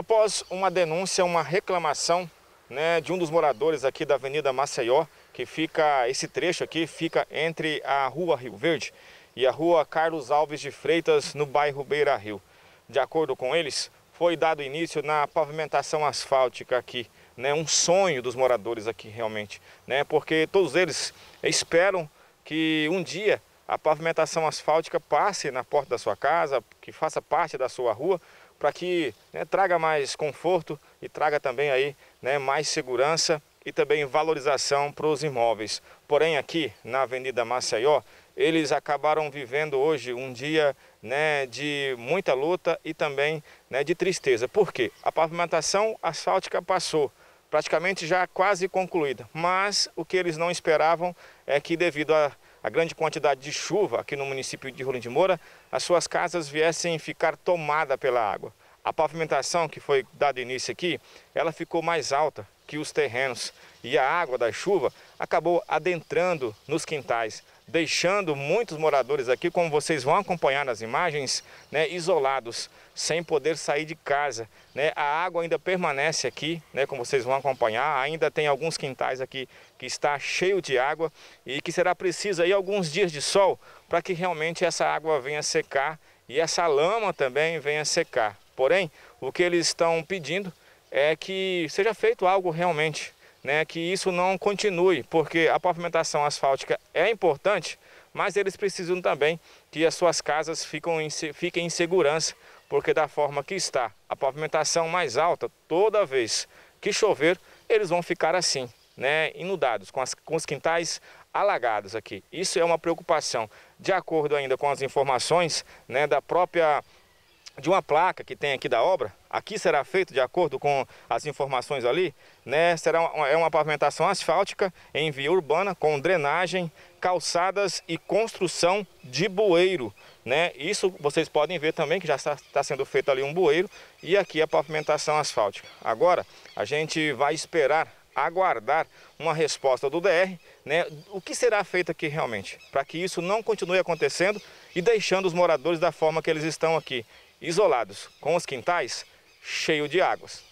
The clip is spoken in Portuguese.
Após uma denúncia, uma reclamação né, de um dos moradores aqui da Avenida Maceió, que fica, esse trecho aqui fica entre a Rua Rio Verde e a Rua Carlos Alves de Freitas, no bairro Beira Rio. De acordo com eles, foi dado início na pavimentação asfáltica aqui, né, um sonho dos moradores aqui realmente, né, porque todos eles esperam que um dia a pavimentação asfáltica passe na porta da sua casa, que faça parte da sua rua, para que né, traga mais conforto e traga também aí né, mais segurança e também valorização para os imóveis. Porém, aqui na Avenida Maceió, eles acabaram vivendo hoje um dia né, de muita luta e também né, de tristeza. Por quê? A pavimentação asfáltica passou, praticamente já quase concluída. Mas o que eles não esperavam é que devido a a grande quantidade de chuva aqui no município de Rolim de Moura, as suas casas viessem ficar tomada pela água. A pavimentação que foi dado início aqui, ela ficou mais alta que os terrenos e a água da chuva acabou adentrando nos quintais, deixando muitos moradores aqui, como vocês vão acompanhar nas imagens, né, isolados, sem poder sair de casa. Né? A água ainda permanece aqui, né, como vocês vão acompanhar, ainda tem alguns quintais aqui que está cheio de água e que será preciso aí alguns dias de sol para que realmente essa água venha secar e essa lama também venha secar. Porém, o que eles estão pedindo é que seja feito algo realmente, né, que isso não continue, porque a pavimentação asfáltica é importante, mas eles precisam também que as suas casas fiquem em, fiquem em segurança, porque da forma que está, a pavimentação mais alta, toda vez que chover, eles vão ficar assim, né, inundados, com, as, com os quintais alagados aqui. Isso é uma preocupação, de acordo ainda com as informações né, da própria de uma placa que tem aqui da obra, aqui será feito, de acordo com as informações ali, né, será uma, é uma pavimentação asfáltica em via urbana com drenagem, calçadas e construção de bueiro. Né? Isso vocês podem ver também que já está, está sendo feito ali um bueiro e aqui a pavimentação asfáltica. Agora a gente vai esperar aguardar uma resposta do DR, né, o que será feito aqui realmente, para que isso não continue acontecendo e deixando os moradores da forma que eles estão aqui, isolados, com os quintais cheios de águas.